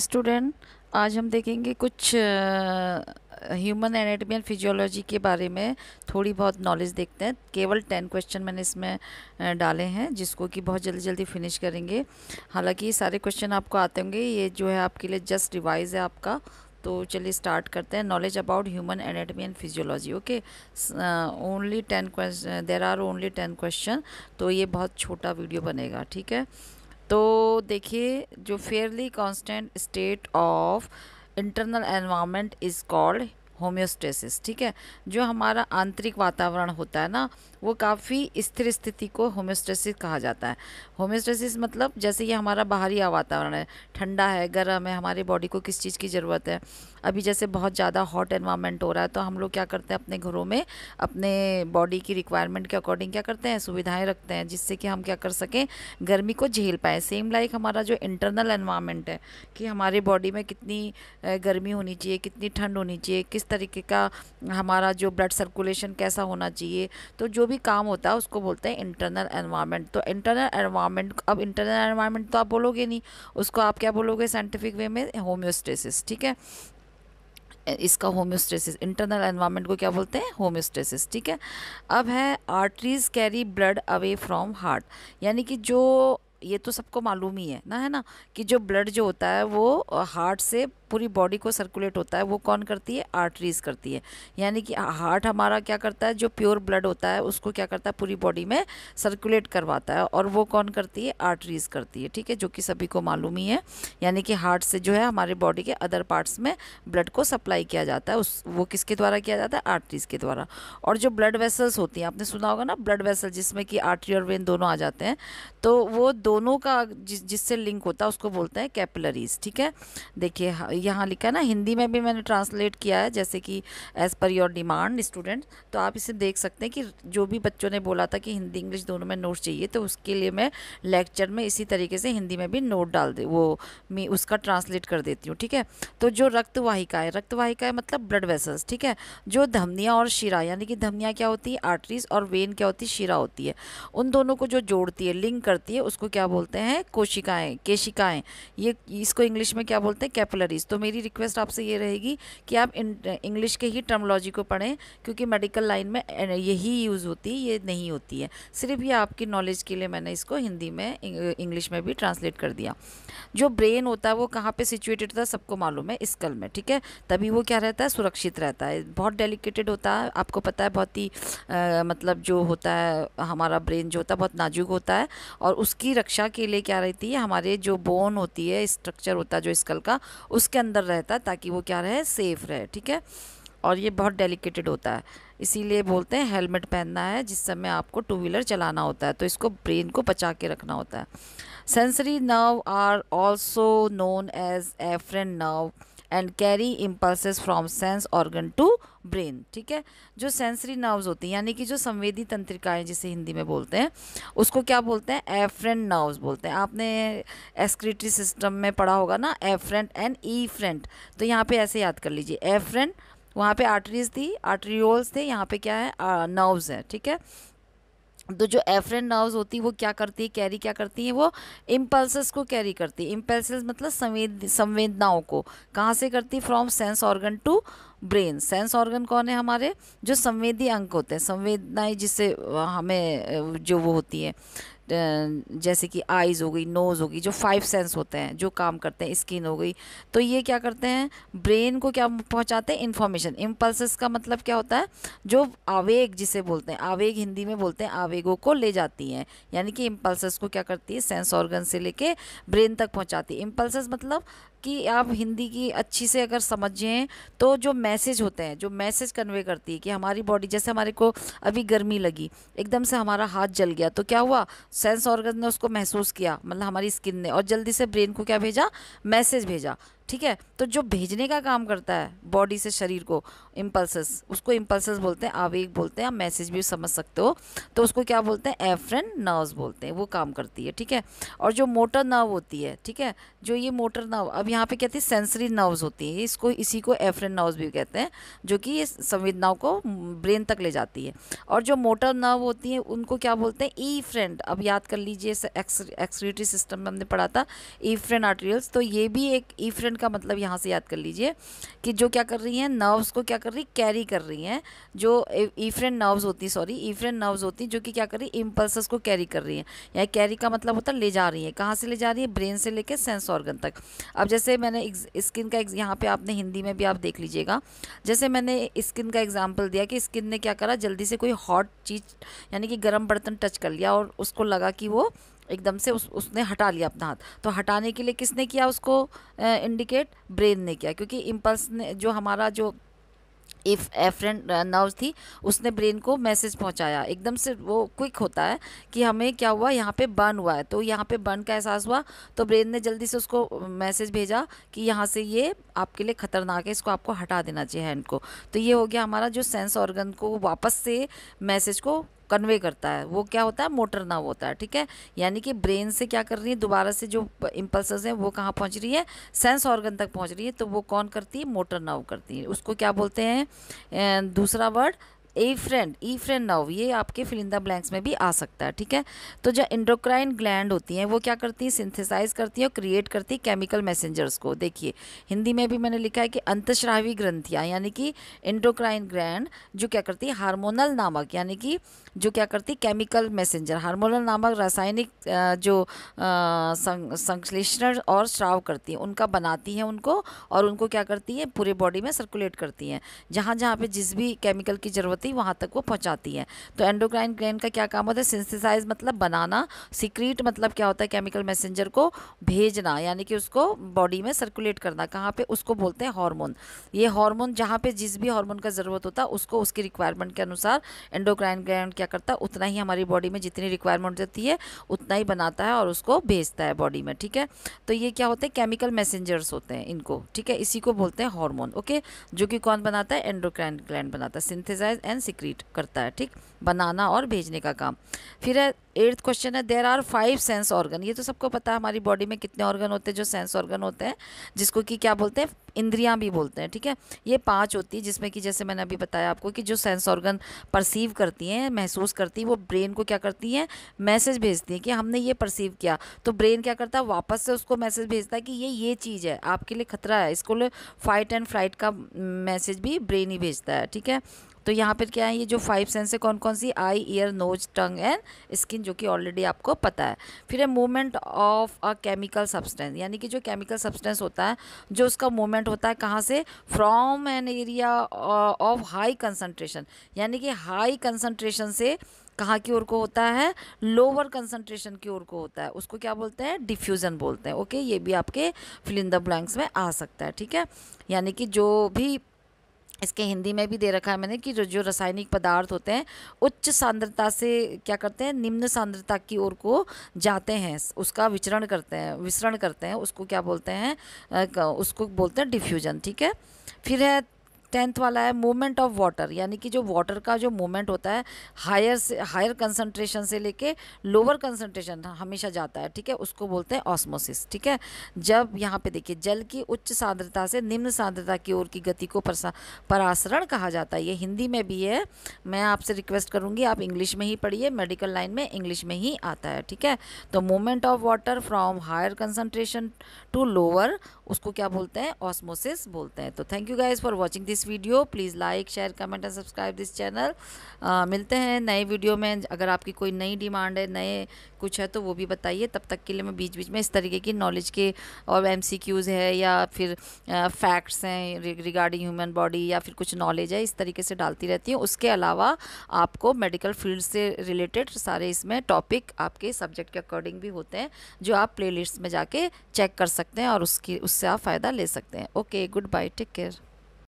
student आज हम देखेंगे कुछ ह्यूमन एनेटमी एंड फिजियोलॉजी के बारे में थोड़ी बहुत नॉलेज देखते हैं केवल टेन क्वेश्चन मैंने इसमें डाले हैं जिसको कि बहुत जल्दी जल्दी फिनिश करेंगे हालांकि ये सारे क्वेश्चन आपको आते होंगे ये जो है आपके लिए जस्ट रिवाइज है आपका तो चलिए स्टार्ट करते हैं knowledge about human anatomy and physiology okay only ten question there are only ten question तो ये बहुत छोटा वीडियो बनेगा ठीक है तो देखिए जो fairly constant state of internal environment is called homeostasis ठीक है जो हमारा आंतरिक वातावरण होता है ना वो काफ़ी स्थिर स्थिति को होम्योस्टेसिस कहा जाता है होम्योस्टेसिस मतलब जैसे ये हमारा बाहरी वातावरण है ठंडा है गर्म है हमारी बॉडी को किस चीज़ की ज़रूरत है अभी जैसे बहुत ज़्यादा हॉट एनवायरनमेंट हो रहा है तो हम लोग क्या करते हैं अपने घरों में अपने बॉडी की रिक्वायरमेंट के अकॉर्डिंग क्या करते हैं सुविधाएं रखते हैं जिससे कि हम क्या कर सकें गर्मी को झेल पाएँ सेम लाइक हमारा जो इंटरनल इन्वायरमेंट है कि हमारे बॉडी में कितनी गर्मी होनी चाहिए कितनी ठंड होनी चाहिए किस तरीके का हमारा जो ब्लड सर्कुलेशन कैसा होना चाहिए तो जो भी काम होता है उसको बोलते हैं इंटरनल एनवायरनमेंट तो इंटरनल एनवायरनमेंट अब इंटरनल एनवायरनमेंट तो आप बोलोगे नहीं उसको आप क्या बोलोगे साइंटिफिक वे में होम्योस्टेसिस ठीक है इसका होम्योस्टेसिस इंटरनल एनवायरनमेंट को क्या बोलते हैं होम्योस्टेसिस ठीक है अब है arteries carry blood away from heart यानी कि जो ये तो सबको मालूम ही है ना है ना कि जो ब्लड जो होता है वो हार्ट से पूरी बॉडी को सर्कुलेट होता है वो कौन करती है आर्टरीज़ करती है यानी कि हार्ट हमारा क्या करता है जो प्योर ब्लड होता है उसको क्या करता है पूरी बॉडी में सर्कुलेट करवाता है और वो कौन करती है आर्टरीज़ करती है ठीक है जो कि सभी को मालूम ही है यानी कि हार्ट से जो है हमारे बॉडी के अदर पार्ट्स में ब्लड को सप्लाई किया जाता है उस वो किसके द्वारा किया जाता है आर्टरीज़ के द्वारा और जो ब्लड वेसल्स होती हैं आपने सुना होगा ना ब्लड वेसल जिसमें कि आर्टरी और वेन दोनों आ जाते हैं तो वो दोनों का जिससे लिंक होता है उसको बोलते हैं कैपलरीज ठीक है देखिए यहाँ लिखा है ना हिंदी में भी मैंने ट्रांसलेट किया है जैसे कि as per your demand student तो आप इसे देख सकते हैं कि जो भी बच्चों ने बोला था कि हिंदी इंग्लिश दोनों में नोट्स चाहिए तो उसके लिए मैं लेक्चर में इसी तरीके से हिंदी में भी नोट डाल दे वो मैं उसका ट्रांसलेट कर देती हूँ ठीक है तो जो रक्तवाहिकाएँ रक्तवाहिकाएँ मतलब ब्लड वेसल्स ठीक है जो धमनियाँ और शिरा यानी कि धमनियाँ क्या होती है आर्टरीज और वेन क्या होती है शिरा होती है उन दोनों को जो जोड़ती है लिंक करती है उसको क्या बोलते हैं कोशिकाएँ केशिकाएँ ये इसको इंग्लिश में क्या बोलते हैं कैपलरीज इंग्लिश तो मेरी रिक्वेस्ट आपसे ये रहेगी कि आप इंग्लिश के ही टर्मोलॉजी को पढ़ें क्योंकि मेडिकल लाइन में यही यूज़ होती है ये नहीं होती है सिर्फ ये आपकी नॉलेज के लिए मैंने इसको हिंदी में इंग्लिश में भी ट्रांसलेट कर दिया जो ब्रेन होता है वो कहाँ पर सिचुएटेड था सबको मालूम है स्कल में ठीक है तभी वो क्या रहता है सुरक्षित रहता है बहुत डेलीकेटेड होता है आपको पता है बहुत ही मतलब जो होता है हमारा ब्रेन जो होता है बहुत नाजुक होता है और उसकी रक्षा के लिए क्या रहती है हमारे जो बोन होती है स्ट्रक्चर होता है जो स्कल का उसके के अंदर रहता है ताकि वो क्या रहे सेफ़ रहे ठीक है और ये बहुत डेलिकेटेड होता है इसीलिए बोलते हैं हेलमेट पहनना है जिस समय आपको टू व्हीलर चलाना होता है तो इसको ब्रेन को बचा के रखना होता है sensory nerve are also known as afferent nerve and carry impulse from sense organ to brain ठीक है जो सेंसरी नर्व्स होती हैं यानी कि जो संवेदी तंत्रिकाएं जिसे हिंदी में बोलते हैं उसको क्या बोलते हैं एफ्रेंट नर्व्स बोलते हैं आपने एस्क्रिटरी सिस्टम में पढ़ा होगा ना एफ्रेंट एंड ई फ्रेंट तो यहाँ पे ऐसे याद कर लीजिए एफ्रेंट वहाँ पे आर्टरीज थी आर्टरीओल्स थे यहाँ पे क्या है नर्व्स हैं ठीक है तो जो एफरन नर्व्स होती है वो क्या करती है कैरी क्या करती है वो इम्पल्स को कैरी करती है इम्पल्स मतलब संवेद संवेदनाओं को कहाँ से करती है from sense organ to brain sense organ कौन है हमारे जो संवेदी अंक होते हैं संवेदनाएं जिससे हमें जो वो होती है जैसे कि आइज़ हो गई नोज़ हो गई जो फाइव सेंस होते हैं जो काम करते हैं स्किन हो गई तो ये क्या करते हैं ब्रेन को क्या पहुंचाते हैं इन्फॉर्मेशन इम्पल्स का मतलब क्या होता है जो आवेग जिसे बोलते हैं आवेग हिंदी में बोलते हैं आवेगों को ले जाती हैं यानी कि इम्पल्स को क्या करती है सेंस ऑर्गन से लेके ब्रेन तक पहुँचाती है इम्पल्स मतलब कि आप हिंदी की अच्छी से अगर समझें तो जो मैसेज होते हैं जो मैसेज कन्वे करती है कि हमारी बॉडी जैसे हमारे को अभी गर्मी लगी एकदम से हमारा हाथ जल गया तो क्या हुआ सेंस ऑर्गन ने उसको महसूस किया मतलब हमारी स्किन ने और जल्दी से ब्रेन को क्या भेजा मैसेज भेजा ठीक है तो जो भेजने का काम करता है बॉडी से शरीर को इम्पल्सेस उसको इम्पल्स बोलते हैं आवेग बोलते हैं आप मैसेज भी समझ सकते हो तो उसको क्या बोलते हैं एफ्रन नर्व्स बोलते हैं वो काम करती है ठीक है और जो मोटर नर्व होती है ठीक है जो ये मोटर नर्व अब यहाँ पे कहती है सेंसरी नर्व्स होती है इसको इसी को एफ्रन नर्व्स भी कहते हैं जो कि ये संवेदनाओं को ब्रेन तक ले जाती है और जो मोटर नर्व होती है उनको क्या बोलते हैं ई फ्रेंड अब याद कर लीजिए एक्सरेटरी सिस्टम में हमने पढ़ा था ई फ्रेंड आर्टेरियल्स तो ये भी एक ई फ्रेंड मूवमेंट का मतलब यहाँ से याद कर लीजिए कि जो क्या कर रही हैं नर्व्स को क्या कर रही कैरी कर रही हैं जो ईफ्रेन नर्व्स होती सॉरी ईफ्रेन नर्व्स होती जो कि क्या कर रही है इम्पल्स को कैरी कर रही हैं या कैरी का मतलब होता है ले जा रही हैं कहाँ से ले जा रही है ब्रेन से लेकर सेंस ऑर्गन तक अब जैसे मैंने स्किन का यहाँ पर आपने हिंदी में भी आप देख लीजिएगा जैसे मैंने स्किन का एग्जाम्पल दिया कि स्किन ने क्या करा जल्दी से कोई हॉट चीज़ यानी कि गर्म बर्तन टच कर लिया और उसको लगा कि वो एकदम से उस उसने हटा लिया अपना हाथ तो हटाने के लिए किसने किया उसको इंडिकेट ब्रेन ने किया क्योंकि इम्पल्स ने जो हमारा जो इफ एफरेंट नर्व थी उसने ब्रेन को मैसेज पहुंचाया एकदम से वो क्विक होता है कि हमें क्या हुआ यहाँ पे बर्न हुआ है तो यहाँ पे बर्न का एहसास हुआ तो ब्रेन ने जल्दी से उसको मैसेज भेजा कि यहाँ से ये आपके लिए ख़तरनाक है इसको आपको हटा देना चाहिए हैंड को तो ये हो गया हमारा जो सेंस ऑर्गन को वापस से मैसेज को कन्वे करता है वो क्या होता है मोटर नर्व होता है ठीक है यानी कि ब्रेन से क्या कर रही है दोबारा से जो इम्पल्स हैं वो कहाँ पहुँच रही है सेंस ऑर्गन तक पहुँच रही है तो वो कौन करती है मोटर नर्व करती है उसको क्या बोलते हैं दूसरा word afferent efferent now ये आपके फिलिंदा ब्लैंक्स में भी आ सकता है ठीक है तो जो इंडोक्राइन ग्लैंड होती हैं वो क्या करती हैं सिंथेसाइज करती हैं और क्रिएट करती हैं केमिकल मैसेंजर्स को देखिए हिंदी में भी मैंने लिखा है कि अंतश्रावी ग्रंथियाँ यानी कि इंडोक्राइन ग्लैंड जो क्या करती है हारमोनल नामक यानी कि जो क्या करती है केमिकल मैसेंजर हारमोनल नामक रासायनिक जो संश्लेषण और श्राव करती हैं उनका बनाती हैं उनको और उनको क्या करती है पूरे बॉडी में सर्कुलेट करती हैं जहाँ जहाँ पर जिस भी केमिकल की ज़रूरत होती है वहाँ तक वो पहुँचाती है तो एंडोक्राइन ग्लैंड का क्या काम होता है सिंथिसाइज मतलब बनाना सीक्रीट मतलब क्या होता है केमिकल मैसेंजर को भेजना यानी कि उसको बॉडी में सर्कुलेट करना कहाँ पे उसको बोलते हैं हार्मोन ये हार्मोन जहाँ पे जिस भी हार्मोन का ज़रूरत होता है उसको उसकी रिक्वायरमेंट के अनुसार एंडोक्राइन ग्रैंड क्या करता है उतना ही हमारी बॉडी में जितनी रिक्वायरमेंट होती है उतना ही बनाता है और उसको भेजता है बॉडी में ठीक है तो ये क्या होते हैं केमिकल मैसेंजर्स होते हैं इनको ठीक है इसी को बोलते हैं हार्मोन ओके जो कि कौन बनाता है एंडोक्राइन ग्लैंड बनाता है सिंथेसाइज एंड एंड सिक्रीट करता है ठीक बनाना और भेजने का काम फिर है एट्थ क्वेश्चन है there are five sense organ ये तो सबको पता है हमारी बॉडी में कितने ऑर्गन होते हैं जो सेंस ऑर्गन होते हैं जिसको कि क्या बोलते हैं इंद्रियां भी बोलते हैं ठीक है ये पांच होती है जिसमें कि जैसे मैंने अभी बताया आपको कि जो सेंस ऑर्गन परसीव करती हैं महसूस करती है वो ब्रेन को क्या करती हैं मैसेज भेजती हैं कि हमने ये परसीव किया तो ब्रेन क्या करता है वापस से उसको मैसेज भेजता है कि ये ये चीज़ है आपके लिए खतरा है इसको लिए फाइट एंड फ्लाइट का मैसेज भी ब्रेन ही भेजता है ठीक है तो यहाँ पर क्या है ये जो फाइव सेंस है कौन कौन सी eye ear nose tongue and skin जो कि ऑलरेडी आपको पता है फिर है movement of a chemical substance यानी कि जो केमिकल सब्सटेंस होता है जो उसका मूवमेंट होता है कहाँ से from an area of high concentration यानी कि हाई कंसनट्रेशन से कहाँ की ओर को होता है लोअर कंसनट्रेशन की ओर को होता है उसको क्या बोलते हैं डिफ्यूज़न बोलते हैं ओके ये भी आपके फिलिंदा ब्लैंक्स में आ सकता है ठीक है यानी कि जो भी इसके हिंदी में भी दे रखा है मैंने कि जो जो रासायनिक पदार्थ होते हैं उच्च सांद्रता से क्या करते हैं निम्न सांद्रता की ओर को जाते हैं उसका विचरण करते हैं विसरण करते हैं उसको क्या बोलते हैं उसको बोलते हैं डिफ्यूजन ठीक है फिर है टेंथ वाला है मूवमेंट ऑफ वाटर यानी कि जो वाटर का जो मूवमेंट होता है हायर से हायर कंसनट्रेशन से लेके लोअर कंसनट्रेशन हमेशा जाता है ठीक है उसको बोलते हैं ऑस्मोसिस ठीक है जब यहाँ पे देखिए जल की उच्च सांद्रता से निम्न सांद्रता की ओर की गति को परासरण कहा जाता है ये हिंदी में भी है मैं आपसे रिक्वेस्ट करूँगी आप इंग्लिश में ही पढ़िए मेडिकल लाइन में इंग्लिश में ही आता है ठीक है तो movement of water from higher concentration to lower उसको क्या बोलते हैं ऑस्मोसिस बोलते हैं तो thank you guys for watching this video please like share comment and subscribe this channel मिलते हैं नए वीडियो में अगर आपकी कोई नई डिमांड है नए कुछ है तो वो भी बताइए तब तक के लिए मैं बीच बीच में इस तरीके की नॉलेज के और एम है या फिर फैक्ट्स हैं रिगार्डिंग ह्यूमन बॉडी या फिर कुछ नॉलेज है इस तरीके से डालती रहती हूँ उसके अलावा आपको मेडिकल फील्ड से रिलेटेड सारे इसमें टॉपिक आपके सब्जेक्ट के अकॉर्डिंग भी होते हैं जो आप लिस्ट में जाके चेक कर सकते हैं और उसकी उससे आप फ़ायदा ले सकते हैं okay goodbye take care